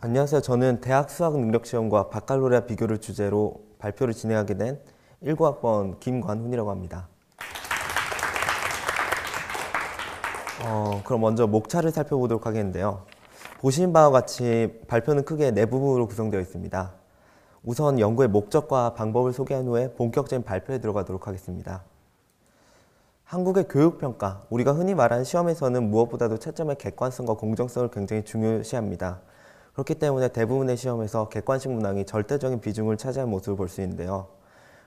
안녕하세요. 저는 대학 수학 능력 시험과 바칼로레아 비교를 주제로 발표를 진행하게 된 19학번 김관훈이라고 합니다. 어, 그럼 먼저 목차를 살펴보도록 하겠는데요. 보시는 바와 같이 발표는 크게 네 부분으로 구성되어 있습니다. 우선 연구의 목적과 방법을 소개한 후에 본격적인 발표에 들어가도록 하겠습니다. 한국의 교육평가, 우리가 흔히 말하는 시험에서는 무엇보다도 채점의 객관성과 공정성을 굉장히 중요시합니다. 그렇기 때문에 대부분의 시험에서 객관식 문항이 절대적인 비중을 차지한 모습을 볼 수 있는데요.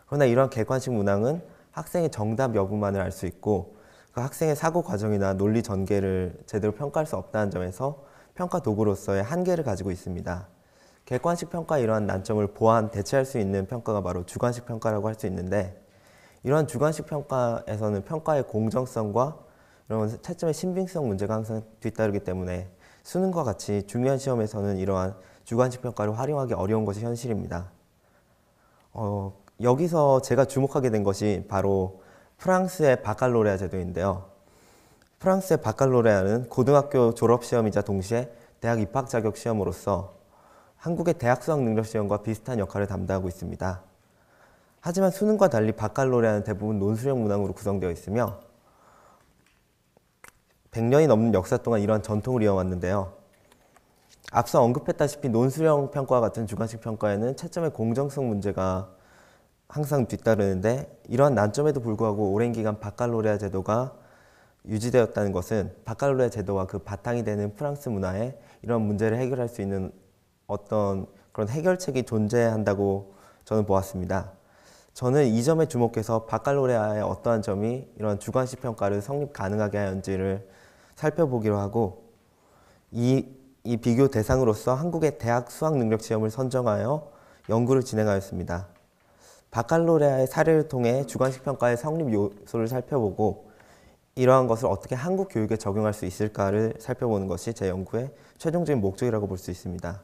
그러나 이러한 객관식 문항은 학생의 정답 여부만을 알 수 있고 그 학생의 사고 과정이나 논리 전개를 제대로 평가할 수 없다는 점에서 평가 도구로서의 한계를 가지고 있습니다. 객관식 평가 이러한 난점을 보완, 대체할 수 있는 평가가 바로 주관식 평가라고 할 수 있는데 이러한 주관식 평가에서는 평가의 공정성과 이런 채점의 신빙성 문제가 항상 뒤따르기 때문에 수능과 같이 중요한 시험에서는 이러한 주관식 평가를 활용하기 어려운 것이 현실입니다. 어, 여기서 제가 주목하게 된 것이 바로 프랑스의 바칼로레아 제도인데요. 프랑스의 바칼로레아는 고등학교 졸업시험이자 동시에 대학 입학 자격 시험으로서 한국의 대학 수학 능력 시험과 비슷한 역할을 담당하고 있습니다. 하지만 수능과 달리 바칼로레아는 대부분 논술형 문항으로 구성되어 있으며 100년이 넘는 역사 동안 이러한 전통을 이어왔는데요. 앞서 언급했다시피 논술형 평가와 같은 주관식 평가에는 채점의 공정성 문제가 항상 뒤따르는데 이러한 난점에도 불구하고 오랜 기간 바칼로레아 제도가 유지되었다는 것은 바칼로레아 제도와 그 바탕이 되는 프랑스 문화에 이런 문제를 해결할 수 있는 어떤 그런 해결책이 존재한다고 저는 보았습니다. 저는 이 점에 주목해서 바칼로레아의 어떠한 점이 이런 주관식 평가를 성립 가능하게 하였는지를 살펴보기로 하고 이, 이 비교 대상으로서 한국의 대학 수학 능력 시험을 선정하여 연구를 진행하였습니다. 바칼로레아의 사례를 통해 주관식 평가의 성립 요소를 살펴보고 이러한 것을 어떻게 한국 교육에 적용할 수 있을까를 살펴보는 것이 제 연구의 최종적인 목적이라고 볼 수 있습니다.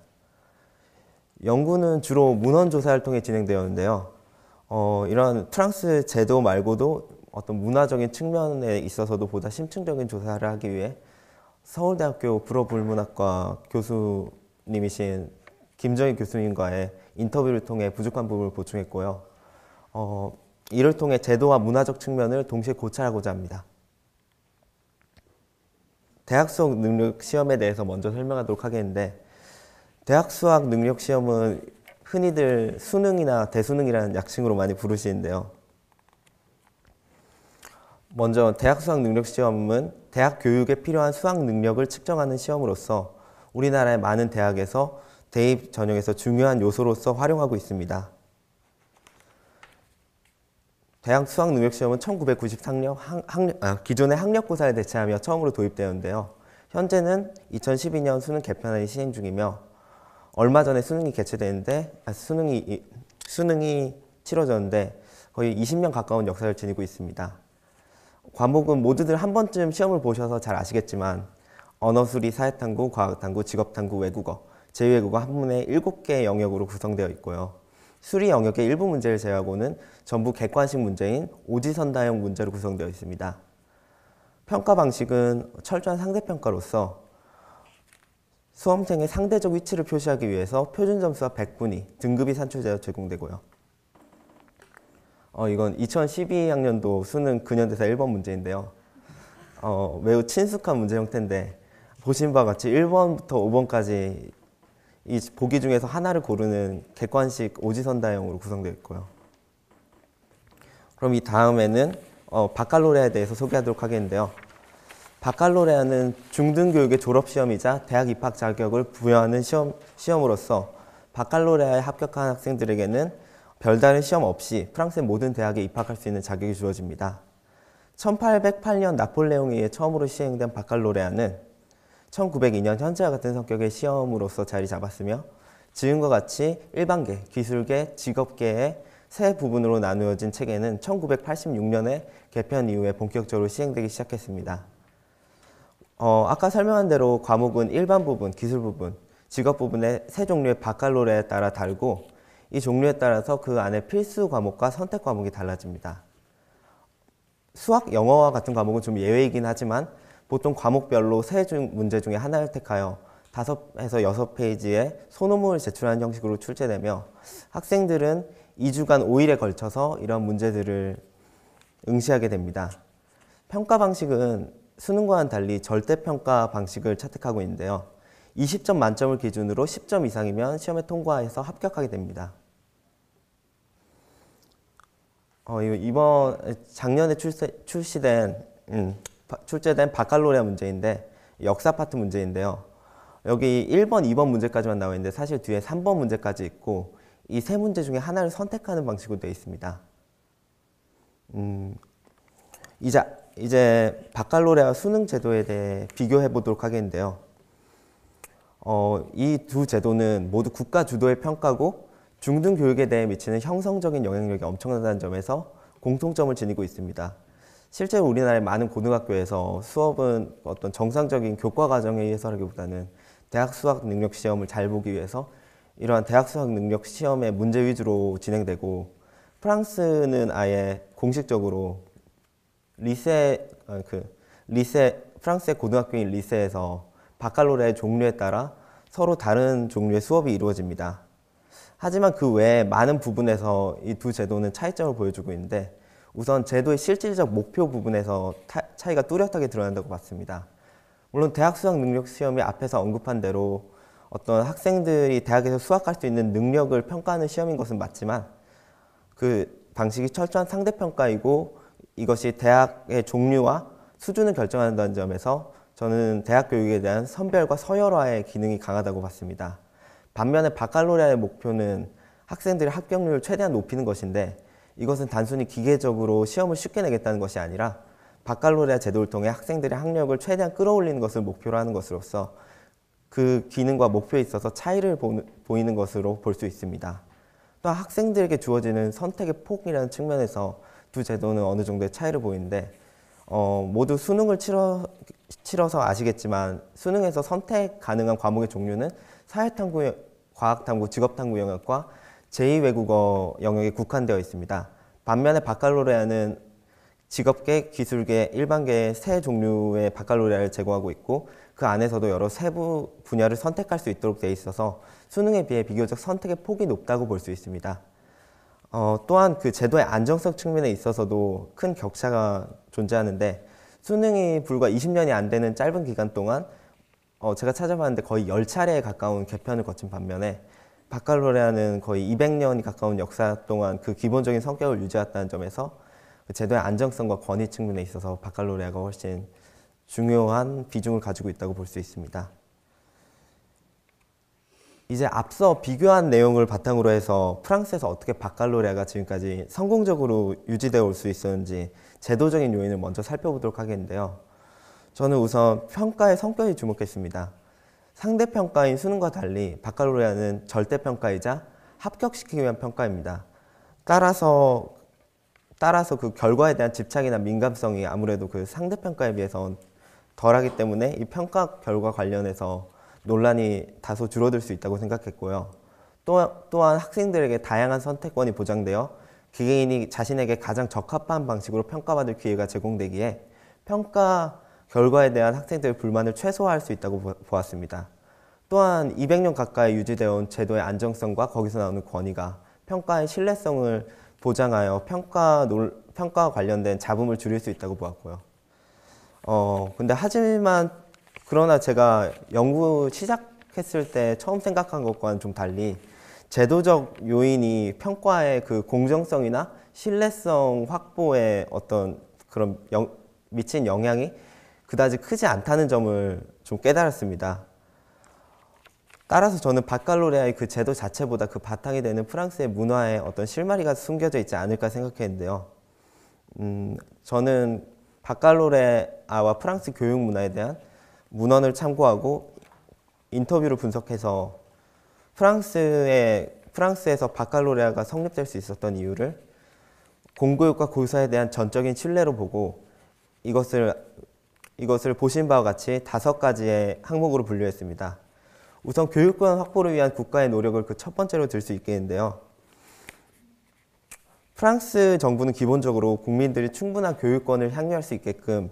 연구는 주로 문헌 조사를 통해 진행되었는데요. 어, 이러 프랑스 제도 말고도 어떤 문화적인 측면에 있어서도 보다 심층적인 조사를 하기 위해 서울대학교 불어불문학과 교수님이신 김정희 교수님과의 인터뷰를 통해 부족한 부분을 보충했고요. 어, 이를 통해 제도와 문화적 측면을 동시에 고찰하고자 합니다. 대학 수학 능력 시험에 대해서 먼저 설명하도록 하겠는데 대학 수학 능력 시험은 흔히들 수능이나 대수능이라는 약칭으로 많이 부르시는데요. 먼저 대학 수학 능력 시험은 대학 교육에 필요한 수학 능력을 측정하는 시험으로서 우리나라의 많은 대학에서 대입 전형에서 중요한 요소로서 활용하고 있습니다. 대학 수학 능력 시험은 1993년 학, 학, 아, 기존의 학력고사에 대체하며 처음으로 도입되었는데요. 현재는 2012년 수능 개편안이 시행 중이며 얼마 전에 수능이 개최되는데 아, 수능이 수능이 치러졌는데 거의 20년 가까운 역사를 지니고 있습니다. 과목은 모두들 한 번쯤 시험을 보셔서 잘 아시겠지만 언어수리, 사회탐구, 과학탐구, 직업탐구, 외국어, 제외국어 한문에 7개 영역으로 구성되어 있고요. 수리 영역의 일부 문제를 제외하고는 전부 객관식 문제인 오지선다형 문제로 구성되어 있습니다. 평가 방식은 철저한 상대평가로서 수험생의 상대적 위치를 표시하기 위해서 표준 점수와 백분위, 등급이 산출되어 제공되고요. 어, 이건 2012학년도 수능 근현대사 1번 문제인데요. 어, 매우 친숙한 문제 형태인데 보신 바 같이 1번부터 5번까지 이 보기 중에서 하나를 고르는 객관식 오지선 다형으로 구성되어 있고요. 그럼 이 다음에는 어, 바칼로레아에 대해서 소개하도록 하겠는데요. 바칼로레아는 중등교육의 졸업시험이자 대학 입학 자격을 부여하는 시험, 시험으로서 바칼로레아에 합격한 학생들에게는 별다른 시험 없이 프랑스의 모든 대학에 입학할 수 있는 자격이 주어집니다. 1808년 나폴레옹에 의해 처음으로 시행된 바칼로레아는 1902년 현재와 같은 성격의 시험으로서 자리 잡았으며 지금과 같이 일반계, 기술계, 직업계의 세 부분으로 나누어진 체계는 1986년에 개편 이후에 본격적으로 시행되기 시작했습니다. 어, 아까 설명한 대로 과목은 일반 부분, 기술 부분, 직업 부분의 세 종류의 바칼로레에 따라 다르고 이 종류에 따라서 그 안에 필수 과목과 선택 과목이 달라집니다. 수학, 영어와 같은 과목은 좀 예외이긴 하지만 보통 과목별로 세 중, 문제 중에 하나를 택하여 5에서 6페이지의 소논문을 제출하는 형식으로 출제되며 학생들은 2주간 5일에 걸쳐서 이런 문제들을 응시하게 됩니다. 평가 방식은 수능과는 달리 절대평가 방식을 채택하고 있는데요. 20점 만점을 기준으로 10점 이상이면 시험에 통과해서 합격하게 됩니다. 어, 이번 작년에 출시, 된 음, 출제된 바칼로레아 문제인데 역사 파트 문제인데요. 여기 1번, 2번 문제까지만 나와 있는데 사실 뒤에 3번 문제까지 있고 이 세 문제 중에 하나를 선택하는 방식으로 되어 있습니다. 음, 이제 이제 바칼로레아 수능 제도에 대해 비교해 보도록 하겠는데요. 어, 이 두 제도는 모두 국가 주도의 평가고 중등 교육에 대해 미치는 형성적인 영향력이 엄청나다는 점에서 공통점을 지니고 있습니다. 실제로 우리나라의 많은 고등학교에서 수업은 어떤 정상적인 교과 과정에 의해서 라기보다는 대학 수학 능력 시험을 잘 보기 위해서 이러한 대학 수학 능력 시험의 문제 위주로 진행되고 프랑스는 아예 공식적으로 리세 아, 그 리세 프랑스의 고등학교인 리세에서 바칼로레의 종류에 따라 서로 다른 종류의 수업이 이루어집니다. 하지만 그 외에 많은 부분에서 이 두 제도는 차이점을 보여주고 있는데 우선 제도의 실질적 목표 부분에서 차이가 뚜렷하게 드러난다고 봤습니다. 물론 대학 수학 능력 시험이 앞에서 언급한 대로 어떤 학생들이 대학에서 수학할 수 있는 능력을 평가하는 시험인 것은 맞지만 그 방식이 철저한 상대평가이고 이것이 대학의 종류와 수준을 결정한다는 점에서 저는 대학 교육에 대한 선별과 서열화의 기능이 강하다고 봤습니다. 반면에 바칼로레아의 목표는 학생들의 합격률을 최대한 높이는 것인데 이것은 단순히 기계적으로 시험을 쉽게 내겠다는 것이 아니라 바칼로레아 제도를 통해 학생들의 학력을 최대한 끌어올리는 것을 목표로 하는 것으로서 그 기능과 목표에 있어서 차이를 보이는 것으로 볼 수 있습니다. 또 학생들에게 주어지는 선택의 폭이라는 측면에서 두 제도는 어느 정도의 차이를 보이는데 어, 모두 수능을 치러 치러서 아시겠지만 수능에서 선택 가능한 과목의 종류는 사회탐구, 과학탐구, 직업탐구 영역과 제2외국어 영역에 국한되어 있습니다. 반면에 바칼로레아는 직업계, 기술계, 일반계 세 종류의 바칼로레아를 제공하고 있고 그 안에서도 여러 세부 분야를 선택할 수 있도록 돼 있어서 수능에 비해 비교적 선택의 폭이 높다고 볼 수 있습니다. 어, 또한 그 제도의 안정성 측면에 있어서도 큰 격차가 존재하는데 수능이 불과 20년이 안 되는 짧은 기간 동안 어, 제가 찾아봤는데 거의 1 0차례에 가까운 개편을 거친 반면에 바칼로레아는 거의 200년이 가까운 역사 동안 그 기본적인 성격을 유지했다는 점에서 그 제도의 안정성과 권위 측면에 있어서 바칼로레아가 훨씬 중요한 비중을 가지고 있다고 볼 수 있습니다. 이제 앞서 비교한 내용을 바탕으로 해서 프랑스에서 어떻게 바칼로레아가 지금까지 성공적으로 유지되어 올 수 있었는지 제도적인 요인을 먼저 살펴보도록 하겠는데요. 저는 우선 평가의 성격에 주목했습니다. 상대평가인 수능과 달리 바칼로레아는 절대평가이자 합격시키기 위한 평가입니다. 따라서 따라서 그 결과에 대한 집착이나 민감성이 아무래도 그 상대평가에 비해선 덜하기 때문에 이 평가 결과 관련해서 논란이 다소 줄어들 수 있다고 생각했고요. 또, 또한 학생들에게 다양한 선택권이 보장되어 개개인이 자신에게 가장 적합한 방식으로 평가받을 기회가 제공되기에 평가 결과에 대한 학생들의 불만을 최소화할 수 있다고 보았습니다. 또한 200년 가까이 유지되어 온 제도의 안정성과 거기서 나오는 권위가 평가의 신뢰성을 보장하여 평가 놀, 평가와 관련된 잡음을 줄일 수 있다고 보았고요. 어, 근데 하지만 그러나 제가 연구 시작했을 때 처음 생각한 것과는 좀 달리 제도적 요인이 평가의 그 공정성이나 신뢰성 확보에 어떤 그런 영, 미친 영향이 그다지 크지 않다는 점을 좀 깨달았습니다. 따라서 저는 바칼로레아의 그 제도 자체보다 그 바탕이 되는 프랑스의 문화에 어떤 실마리가 숨겨져 있지 않을까 생각했는데요. 음, 저는 바칼로레아와 프랑스 교육 문화에 대한 문헌을 참고하고 인터뷰를 분석해서 프랑스의 프랑스에서 바칼로레아가 성립될 수 있었던 이유를 공교육과 고사에 대한 전적인 신뢰로 보고 이것을 이것을 보신 바와 같이 다섯 가지의 항목으로 분류했습니다. 우선 교육권 확보를 위한 국가의 노력을 그 첫 번째로 들 수 있겠는데요. 프랑스 정부는 기본적으로 국민들이 충분한 교육권을 향유할 수 있게끔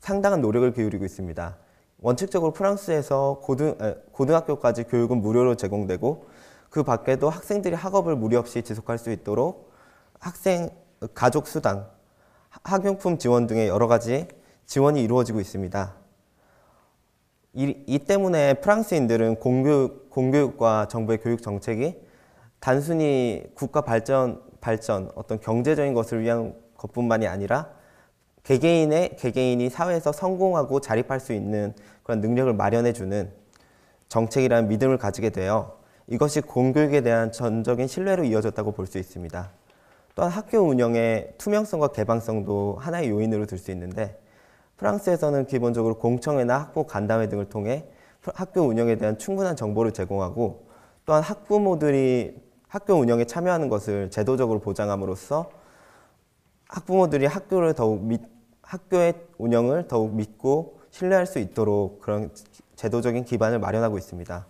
상당한 노력을 기울이고 있습니다. 원칙적으로 프랑스에서 고등, 고등학교까지 교육은 무료로 제공되고 그 밖에도 학생들이 학업을 무리 없이 지속할 수 있도록 학생 가족 수당, 학용품 지원 등의 여러 가지 지원이 이루어지고 있습니다. 이, 이 때문에 프랑스인들은 공교육, 공교육과 정부의 교육 정책이 단순히 국가 발전, 발전, 어떤 경제적인 것을 위한 것뿐만이 아니라 개개인의 개개인이 사회에서 성공하고 자립할 수 있는 그런 능력을 마련해주는 정책이라는 믿음을 가지게 되어 이것이 공교육에 대한 전적인 신뢰로 이어졌다고 볼 수 있습니다. 또한 학교 운영의 투명성과 개방성도 하나의 요인으로 들 수 있는데 프랑스에서는 기본적으로 공청회나 학부 간담회 등을 통해 학교 운영에 대한 충분한 정보를 제공하고 또한 학부모들이 학교 운영에 참여하는 것을 제도적으로 보장함으로써 학부모들이 학교를 더욱 믿, 학교의 운영을 더욱 믿고 신뢰할 수 있도록 그런 제도적인 기반을 마련하고 있습니다.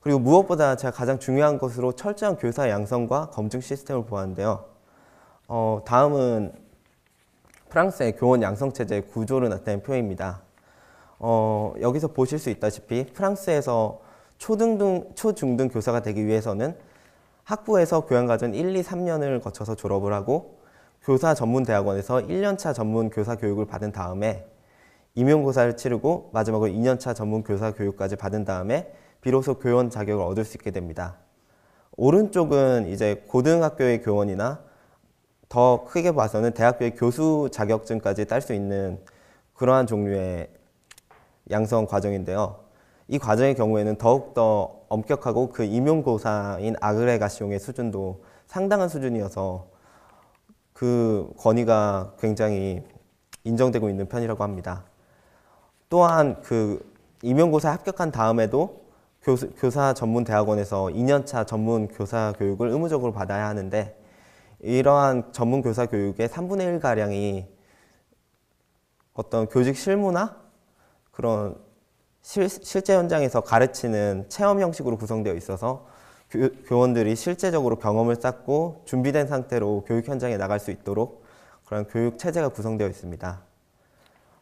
그리고 무엇보다 제가 가장 중요한 것으로 철저한 교사 양성과 검증 시스템을 보았는데요. 어, 다음은 프랑스의 교원 양성 체제의 구조를 나타낸 표입니다. 어, 여기서 보실 수 있다시피 프랑스에서 초등등 초중등 교사가 되기 위해서는 학부에서 교양과정 1, 2, 3년을 거쳐서 졸업을 하고 교사 전문 대학원에서 1년차 전문 교사 교육을 받은 다음에 임용고사를 치르고 마지막으로 2년차 전문 교사 교육까지 받은 다음에 비로소 교원 자격을 얻을 수 있게 됩니다. 오른쪽은 이제 고등학교의 교원이나 더 크게 봐서는 대학교의 교수 자격증까지 딸 수 있는 그러한 종류의 양성 과정인데요. 이 과정의 경우에는 더욱더 엄격하고 그 임용고사인 아그레가시용의 수준도 상당한 수준이어서 그 권위가 굉장히 인정되고 있는 편이라고 합니다. 또한 그 임용고사 합격한 다음에도 교사 전문 대학원에서 2년차 전문 교사 교육을 의무적으로 받아야 하는데 이러한 전문 교사 교육의 3분의 1 가량이 어떤 교직 실무나 그런 실, 실제 현장에서 가르치는 체험 형식으로 구성되어 있어서 교원들이 실제적으로 경험을 쌓고 준비된 상태로 교육 현장에 나갈 수 있도록 그런 교육 체제가 구성되어 있습니다.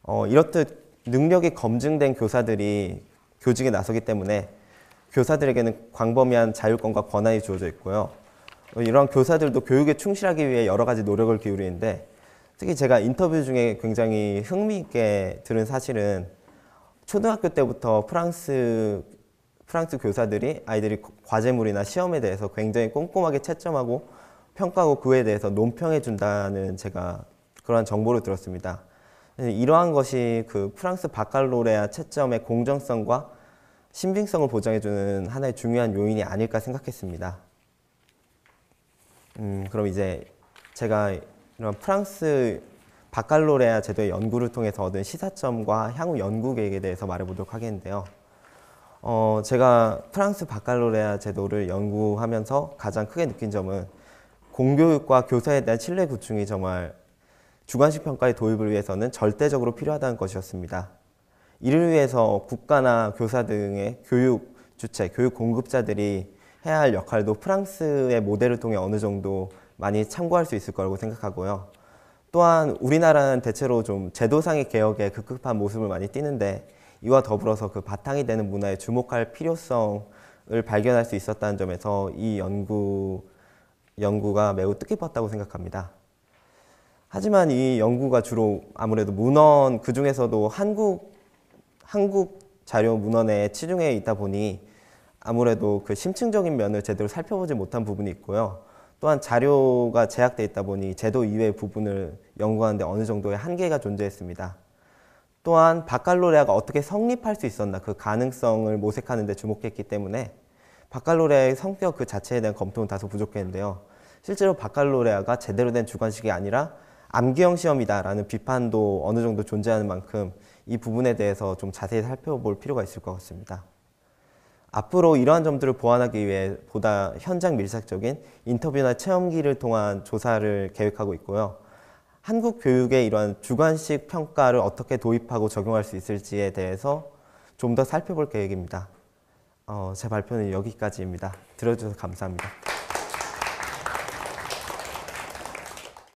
어, 이렇듯 능력이 검증된 교사들이 교직에 나서기 때문에 교사들에게는 광범위한 자율권과 권한이 주어져 있고요. 이러한 교사들도 교육에 충실하기 위해 여러 가지 노력을 기울이는데 특히 제가 인터뷰 중에 굉장히 흥미있게 들은 사실은 초등학교 때부터 프랑스 프랑스 교사들이 아이들이 과제물이나 시험에 대해서 굉장히 꼼꼼하게 채점하고 평가하고 그에 대해서 논평해 준다는 제가 그러한 정보를 들었습니다. 이러한 것이 그 프랑스 바칼로레아 채점의 공정성과 신빙성을 보장해주는 하나의 중요한 요인이 아닐까 생각했습니다. 음, 그럼 이제 제가 이런 프랑스 바칼로레아 제도의 연구를 통해서 얻은 시사점과 향후 연구 계획에 대해서 말해보도록 하겠는데요. 어, 제가 프랑스 바칼로레아 제도를 연구하면서 가장 크게 느낀 점은 공교육과 교사에 대한 신뢰 구축이 정말 주관식 평가의 도입을 위해서는 절대적으로 필요하다는 것이었습니다. 이를 위해서 국가나 교사 등의 교육 주체, 교육 공급자들이 해야 할 역할도 프랑스의 모델을 통해 어느 정도 많이 참고할 수 있을 거라고 생각하고요. 또한 우리나라는 대체로 좀 제도상의 개혁에 급급한 모습을 많이 띄는데 이와 더불어서 그 바탕이 되는 문화에 주목할 필요성을 발견할 수 있었다는 점에서 이 연구, 연구가 매우 뜻깊었다고 생각합니다. 하지만 이 연구가 주로 아무래도 문헌, 그 중에서도 한국, 한국 자료 문헌에 치중해 있다 보니 아무래도 그 심층적인 면을 제대로 살펴보지 못한 부분이 있고요. 또한 자료가 제약돼 있다 보니 제도 이외의 부분을 연구하는데 어느 정도의 한계가 존재했습니다. 또한 바칼로레아가 어떻게 성립할 수 있었나 그 가능성을 모색하는 데 주목했기 때문에 바칼로레아의 성격 그 자체에 대한 검토는 다소 부족했는데요. 실제로 바칼로레아가 제대로 된 주관식이 아니라 암기형 시험이다라는 비판도 어느 정도 존재하는 만큼 이 부분에 대해서 좀 자세히 살펴볼 필요가 있을 것 같습니다. 앞으로 이러한 점들을 보완하기 위해 보다 현장 밀착적인 인터뷰나 체험기를 통한 조사를 계획하고 있고요. 한국 교육의 이러한 주관식 평가를 어떻게 도입하고 적용할 수 있을지에 대해서 좀 더 살펴볼 계획입니다. 어, 제 발표는 여기까지입니다. 들어주셔서 감사합니다.